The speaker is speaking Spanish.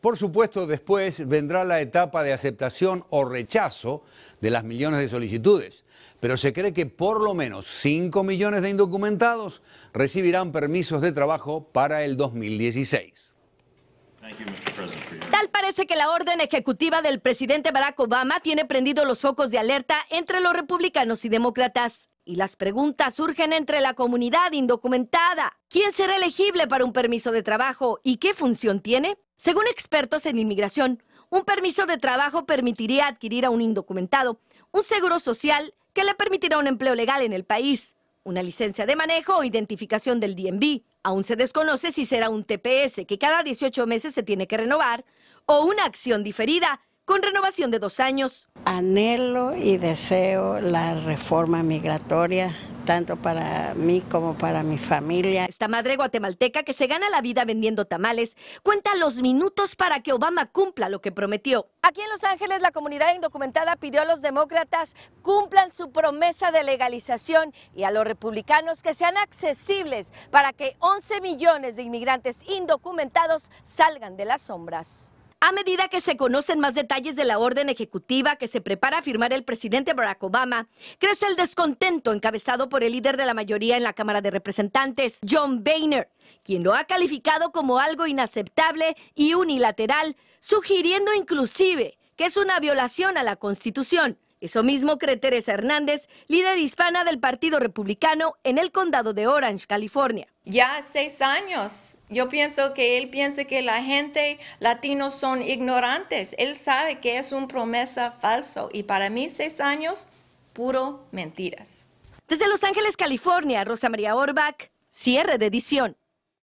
Por supuesto, después vendrá la etapa de aceptación o rechazo de las millones de solicitudes, pero se cree que por lo menos 5 millones de indocumentados recibirán permisos de trabajo para el 2016. Tal parece que la orden ejecutiva del presidente Barack Obama tiene prendido los focos de alerta entre los republicanos y demócratas. Y las preguntas surgen entre la comunidad indocumentada. ¿Quién será elegible para un permiso de trabajo y qué función tiene? Según expertos en inmigración, un permiso de trabajo permitiría adquirir a un indocumentado un seguro social que le permitirá un empleo legal en el país, una licencia de manejo o identificación del DNB. Aún se desconoce si será un TPS que cada 18 meses se tiene que renovar o una acción diferida con renovación de dos años. Anhelo y deseo la reforma migratoria tanto para mí como para mi familia. Esta madre guatemalteca que se gana la vida vendiendo tamales cuenta los minutos para que Obama cumpla lo que prometió. Aquí en Los Ángeles la comunidad indocumentada pidió a los demócratas cumplan su promesa de legalización y a los republicanos que sean accesibles para que 11 millones de inmigrantes indocumentados salgan de las sombras. A medida que se conocen más detalles de la orden ejecutiva que se prepara a firmar el presidente Barack Obama, crece el descontento encabezado por el líder de la mayoría en la Cámara de Representantes, John Boehner, quien lo ha calificado como algo inaceptable y unilateral, sugiriendo inclusive que es una violación a la Constitución. Eso mismo cree Teresa Hernández, líder hispana del Partido Republicano en el condado de Orange, California. Ya seis años. Yo pienso que él piensa que la gente latina son ignorantes. Él sabe que es una promesa falso y para mí seis años, puro mentiras. Desde Los Ángeles, California, Rosa María Orbach, cierre de edición.